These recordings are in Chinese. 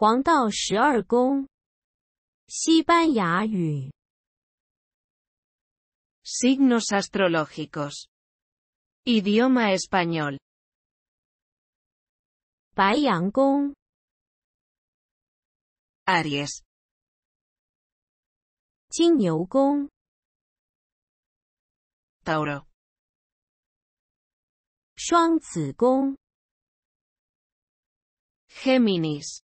Huangdao Shuang Gong, Siban Signos Astrológicos, Idioma Español, Baiang Gong, Aries, Gin Yu Gong, Tauro, Shuang Zi Gong, Géminis.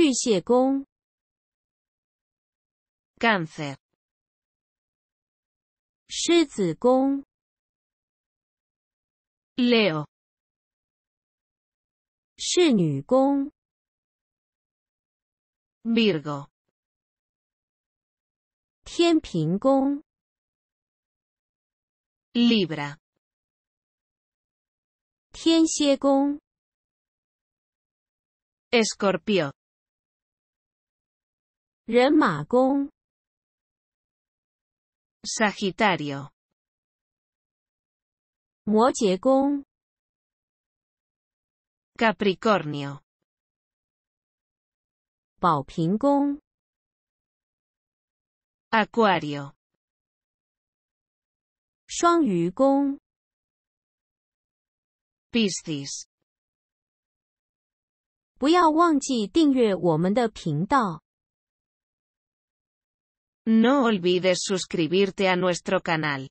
巨蟹宫，Ganfet。狮子宫，Leo。侍女宫，Virgo。天平宫，Libra。天蝎宫，Escorpio。人马宫 s a g i t a r i o 摩羯宫，Capricornio，宝瓶宫，Aquario，双鱼宫，Pisces。不要忘记订阅我们的频道。No olvides suscribirte a nuestro canal.